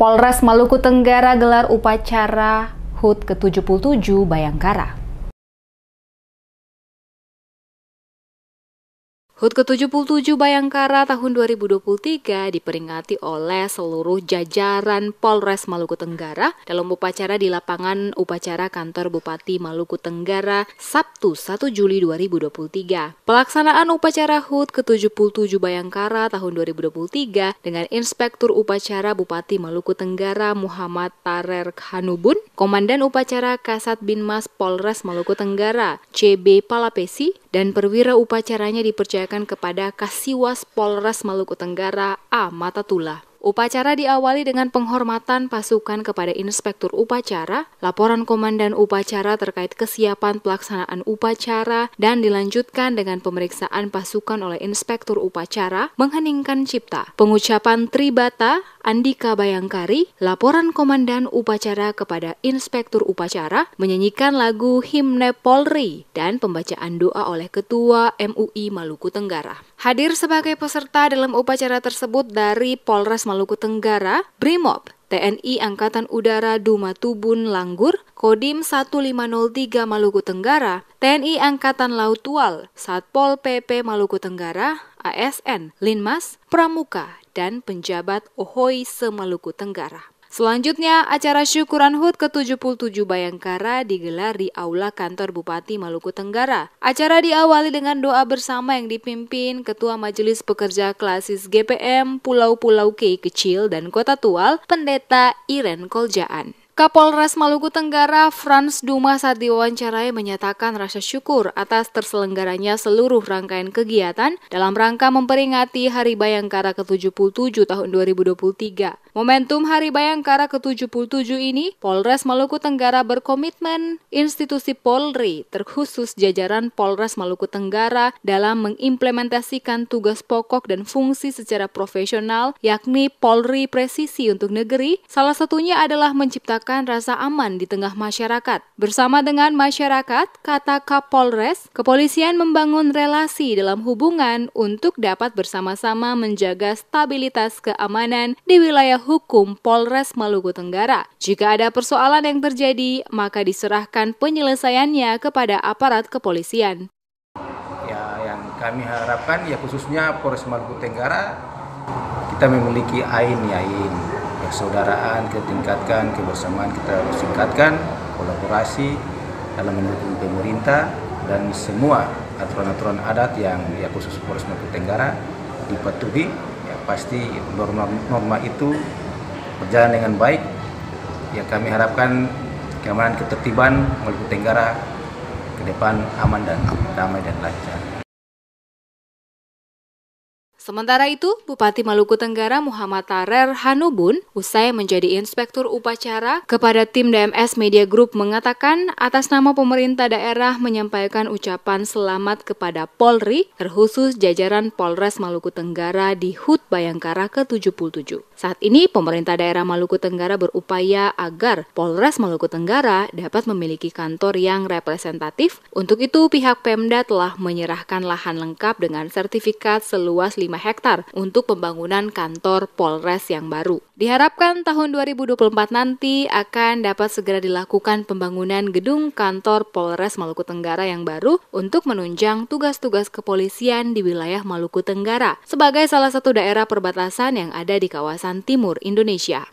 Polres Maluku Tenggara gelar upacara HUT ke-77 Bayangkara. HUT ke-77 Bayangkara tahun 2023 diperingati oleh seluruh jajaran Polres Maluku Tenggara dalam upacara di lapangan upacara kantor Bupati Maluku Tenggara Sabtu 1 Juli 2023. Pelaksanaan upacara HUT ke-77 Bayangkara tahun 2023 dengan Inspektur Upacara Bupati Maluku Tenggara Muhammad Tarer Hanubun, Komandan Upacara Kasat Binmas Polres Maluku Tenggara CB Palapesi, dan perwira upacaranya dipercaya diserahkan kepada Kasiwas Polres Maluku Tenggara A. Matatula. Upacara diawali dengan penghormatan pasukan kepada Inspektur Upacara, laporan Komandan Upacara terkait kesiapan pelaksanaan upacara, dan dilanjutkan dengan pemeriksaan pasukan oleh Inspektur Upacara mengheningkan cipta. Pengucapan Tribata Andika Bayangkari, laporan Komandan Upacara kepada Inspektur Upacara menyanyikan lagu Himne Polri dan pembacaan doa oleh Ketua MUI Maluku Tenggara. Hadir sebagai peserta dalam upacara tersebut dari Polres Maluku Tenggara, BRIMOB, TNI Angkatan Udara Duma Tubun Langgur, Kodim 1503 Maluku Tenggara, TNI Angkatan Laut Tual, Satpol PP Maluku Tenggara, ASN, Linmas, Pramuka, dan penjabat Ohoi Semaluku Tenggara. Selanjutnya, acara syukuran HUT ke-77 Bayangkara digelar di Aula Kantor Bupati Maluku Tenggara. Acara diawali dengan doa bersama yang dipimpin Ketua Majelis Pekerja Klasis GPM Pulau-Pulau K Kecil dan Kota Tual, Pendeta Iren Koljaan. Kapolres Maluku Tenggara Frans Duma saat diwawancarai menyatakan rasa syukur atas terselenggaranya seluruh rangkaian kegiatan dalam rangka memperingati Hari Bayangkara ke-77 tahun 2023. Momentum Hari Bayangkara ke-77 ini, Polres Maluku Tenggara berkomitmen institusi Polri, terkhusus jajaran Polres Maluku Tenggara dalam mengimplementasikan tugas pokok dan fungsi secara profesional yakni Polri Presisi untuk Negeri, salah satunya adalah menciptakan menciptakan rasa aman di tengah masyarakat. Bersama dengan masyarakat, kata Kapolres, kepolisian membangun relasi dalam hubungan untuk dapat bersama-sama menjaga stabilitas keamanan di wilayah hukum Polres Maluku Tenggara. Jika ada persoalan yang terjadi, maka diserahkan penyelesaiannya kepada aparat kepolisian. Ya, yang kami harapkan ya khususnya Polres Maluku Tenggara kita memiliki AIN ya AIN persaudaraan, kita tingkatkan, kebersamaan kita harus tingkatkan, kolaborasi dalam mendukung pemerintah dan semua aturan-aturan adat yang ya khusus Polres Maluku Tenggara dipatuhi ya pasti norma-norma itu berjalan dengan baik ya kami harapkan keamanan ketertiban Maluku Tenggara ke depan aman dan damai dan lancar. Sementara itu, Bupati Maluku Tenggara Muhammad Tarer Hanubun usai menjadi inspektur upacara kepada tim DMS Media Group mengatakan atas nama pemerintah daerah menyampaikan ucapan selamat kepada Polri terkhusus jajaran Polres Maluku Tenggara di HUT Bayangkara ke-77. Saat ini pemerintah daerah Maluku Tenggara berupaya agar Polres Maluku Tenggara dapat memiliki kantor yang representatif. Untuk itu pihak Pemda telah menyerahkan lahan lengkap dengan sertifikat seluas 5 hektar untuk pembangunan kantor Polres yang baru. Diharapkan tahun 2024 nanti akan dapat segera dilakukan pembangunan gedung kantor Polres Maluku Tenggara yang baru untuk menunjang tugas-tugas kepolisian di wilayah Maluku Tenggara sebagai salah satu daerah perbatasan yang ada di kawasan timur Indonesia.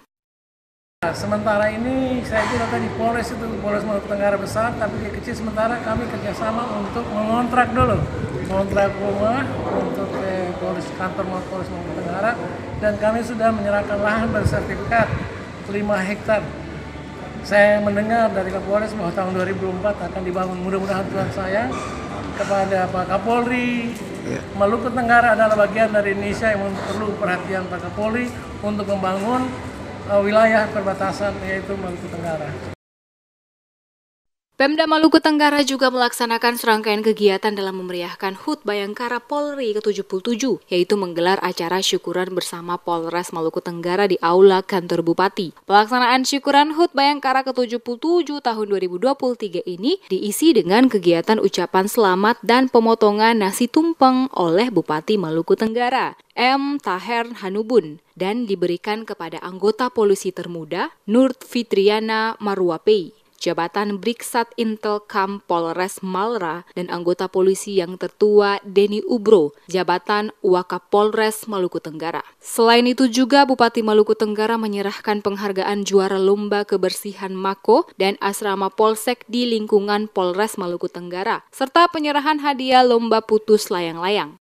Nah, sementara ini saya itu tadi Polres itu Polres Maluku Tenggara besar, tapi di kecil sementara kami kerjasama untuk mengontrak dulu, mengontrak rumah untuk ke eh, Polres kantor Polres Maluku Tenggara, dan kami sudah menyerahkan lahan bersertifikat 5 hektar. Saya mendengar dari Kapolres bahwa tahun 2004 akan dibangun. Mudah-mudahan Tuhan saya kepada Pak Kapolri, iya. Maluku Tenggara adalah bagian dari Indonesia yang perlu perhatian Pak Kapolri untuk membangun Eh, wilayah perbatasan yaitu Maluku Tenggara. Pemda Maluku Tenggara juga melaksanakan serangkaian kegiatan dalam memeriahkan HUT Bayangkara Polri ke-77, yaitu menggelar acara syukuran bersama Polres Maluku Tenggara di Aula Kantor Bupati. Pelaksanaan syukuran HUT Bayangkara ke-77 tahun 2023 ini diisi dengan kegiatan ucapan selamat dan pemotongan nasi tumpeng oleh Bupati Maluku Tenggara, M. Taher Hanubun dan diberikan kepada anggota polisi termuda Nur Fitriana Marwapei jabatan Briksat Intelkam Polres Malra, dan anggota polisi yang tertua Denny Ubro, jabatan Wakapolres Maluku Tenggara. Selain itu juga Bupati Maluku Tenggara menyerahkan penghargaan juara lomba kebersihan Mako dan asrama Polsek di lingkungan Polres Maluku Tenggara, serta penyerahan hadiah lomba putus layang-layang.